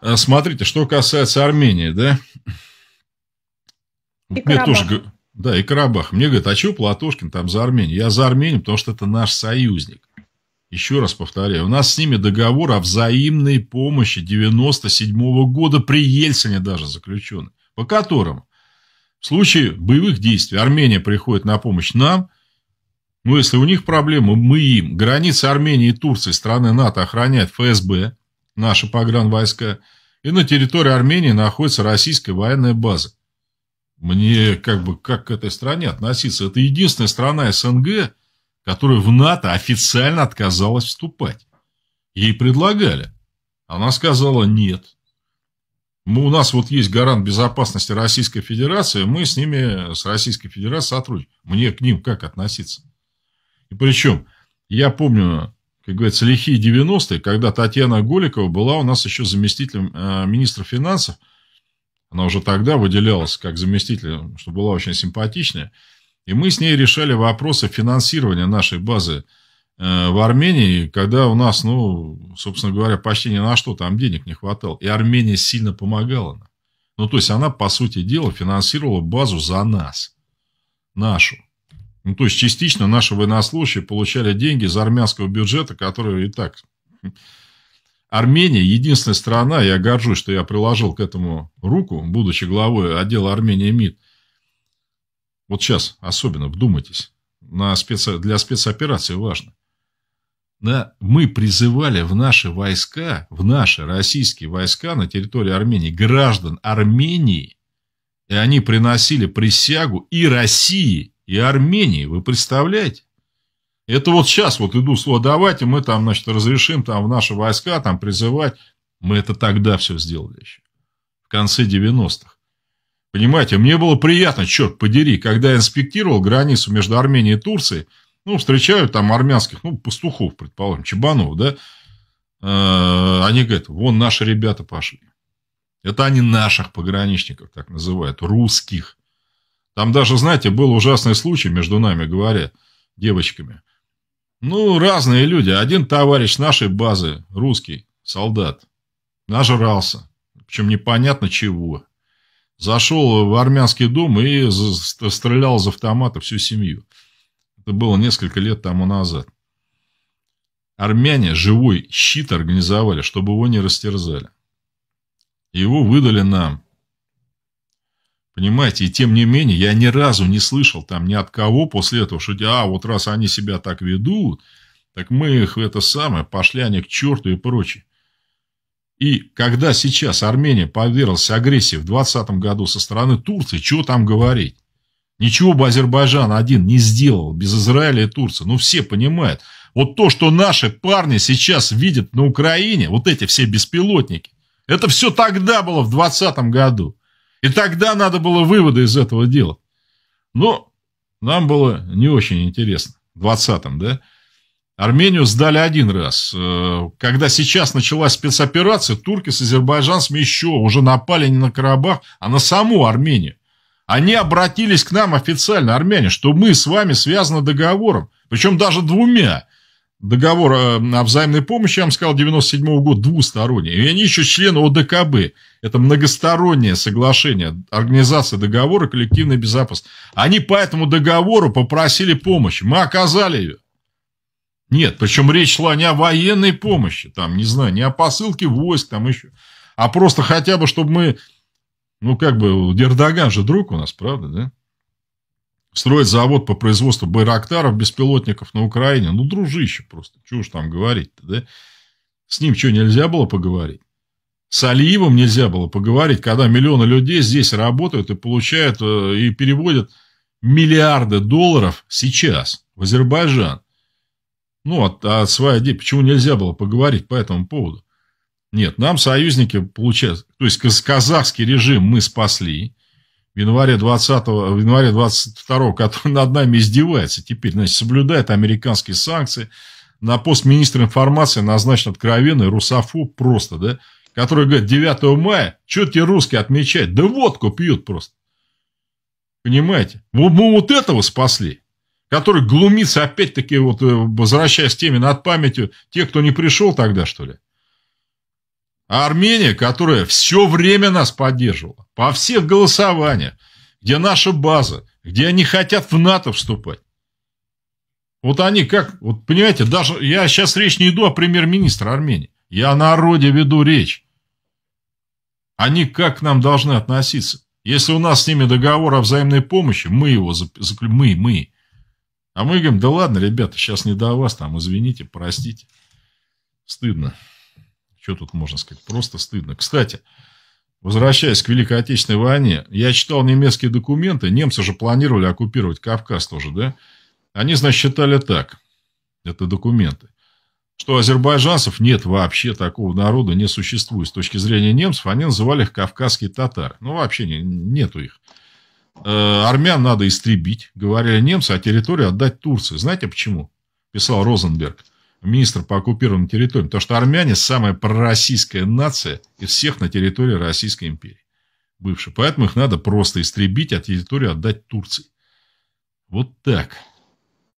А, смотрите, что касается Армении, да? И Мне тоже, да, и Карабах. Мне говорят, а чего Платошкин там за Армению? Я за Армению, потому что это наш союзник. Еще раз повторяю, у нас с ними договор о взаимной помощи 97 -го года при Ельцине даже заключенный, по которому в случае боевых действий Армения приходит на помощь нам, но если у них проблемы, мы им. Границы Армении и Турции страны НАТО охраняет ФСБ, наши погранвойска, и на территории Армении находится российская военная база. Мне как бы как к этой стране относиться? Это единственная страна СНГ, которая в НАТО официально отказалась вступать. Ей предлагали. Она сказала нет. Мы, у нас вот есть гарант безопасности Российской Федерации, мы с ними, с Российской Федерацией сотрудничаем. Мне к ним как относиться? И причем, я помню, как говорится, лихие 90-е, когда Татьяна Голикова была у нас еще заместителем э, министра финансов. Она уже тогда выделялась как заместитель, что была очень симпатичная. И мы с ней решали вопросы финансирования нашей базы э, в Армении, когда у нас, ну, собственно говоря, почти ни на что там денег не хватало. И Армения сильно помогала нам. Ну, то есть она, по сути дела, финансировала базу за нас, нашу. Ну, то есть частично наши военнослужащие получали деньги из армянского бюджета, который и так... Хм. Армения – единственная страна, я горжусь, что я приложил к этому руку, будучи главой отдела Армения МИД. Вот сейчас особенно вдумайтесь, на спец... для спецоперации важно. Да, мы призывали в наши войска, в наши российские войска на территории Армении граждан Армении, и они приносили присягу и России – и Армении, вы представляете? Это вот сейчас вот иду сладовать, и мы там, значит, разрешим там в наши войска там призывать. Мы это тогда все сделали еще, в конце 90-х. Понимаете, мне было приятно, черт подери, когда я инспектировал границу между Арменией и Турцией, ну, встречают там армянских, ну, пастухов, предположим, чебанов, да, э, они говорят, вон наши ребята пошли. Это они наших пограничников так называют, русских. Там даже, знаете, был ужасный случай между нами, говоря, девочками. Ну, разные люди. Один товарищ нашей базы, русский, солдат, нажрался. Причем непонятно чего. Зашел в армянский дом и стрелял из автомата всю семью. Это было несколько лет тому назад. Армяне живой щит организовали, чтобы его не растерзали. Его выдали нам. Понимаете, и тем не менее, я ни разу не слышал там ни от кого после этого, что, а, вот раз они себя так ведут, так мы их это самое, пошли они к черту и прочее. И когда сейчас Армения подверглась агрессии в 2020 году со стороны Турции, что там говорить? Ничего бы Азербайджан один не сделал без Израиля и Турции. Ну, все понимают. Вот то, что наши парни сейчас видят на Украине, вот эти все беспилотники, это все тогда было в 2020 году. И тогда надо было выводы из этого делать. Но нам было не очень интересно. В 20-м, да? Армению сдали один раз. Э, когда сейчас началась спецоперация, турки с азербайджанцами еще уже напали не на Карабах, а на саму Армению. Они обратились к нам официально, армяне, что мы с вами связаны договором, причем даже двумя договор э, о взаимной помощи, я вам сказал, 97 -го года двусторонний. И они еще члены ОДКБ. Это многостороннее соглашение, организация договора коллективной безопасности. Они по этому договору попросили помощи. Мы оказали ее. Нет, причем речь шла не о военной помощи, там, не знаю, не о посылке войск, там еще, а просто хотя бы, чтобы мы, ну, как бы, Дердоган же друг у нас, правда, да? Строить завод по производству байрактаров, беспилотников на Украине. Ну, дружище просто. Чего уж там говорить-то, да? С ним что, нельзя было поговорить? С Алиевым нельзя было поговорить, когда миллионы людей здесь работают и получают, э, и переводят миллиарды долларов сейчас в Азербайджан. Ну, от, а от своей идеи, почему нельзя было поговорить по этому поводу? Нет, нам союзники получают, то есть казахский режим мы спасли, в январе 20 в январе 22 который над нами издевается теперь, значит, соблюдает американские санкции. На пост министра информации назначен откровенный русофу просто, да, который говорит, 9 мая, что те русские отмечают? Да водку пьют просто. Понимаете? Мы, мы вот этого спасли который глумится опять-таки, вот э, возвращаясь к теме над памятью, тех, кто не пришел тогда, что ли. А Армения, которая все время нас поддерживала, по всех голосованиях, где наша база, где они хотят в НАТО вступать. Вот они как, вот понимаете, даже я сейчас речь не иду о премьер-министре Армении. Я о народе веду речь. Они как к нам должны относиться? Если у нас с ними договор о взаимной помощи, мы его мы, мы. А мы говорим, да ладно, ребята, сейчас не до вас, там, извините, простите. Стыдно. Что тут можно сказать? Просто стыдно. Кстати, возвращаясь к Великой Отечественной войне, я читал немецкие документы. Немцы же планировали оккупировать Кавказ тоже, да? Они, значит, считали так. Это документы что азербайджанцев нет вообще такого народа, не существует. С точки зрения немцев, они называли их кавказские татары. Ну, вообще не, нету их. Э, армян надо истребить, говорили немцы, а территорию отдать Турции. Знаете почему? Писал Розенберг министр по оккупированным территориям, потому что армяне – самая пророссийская нация из всех на территории Российской империи бывшей. Поэтому их надо просто истребить, а территорию отдать Турции. Вот так.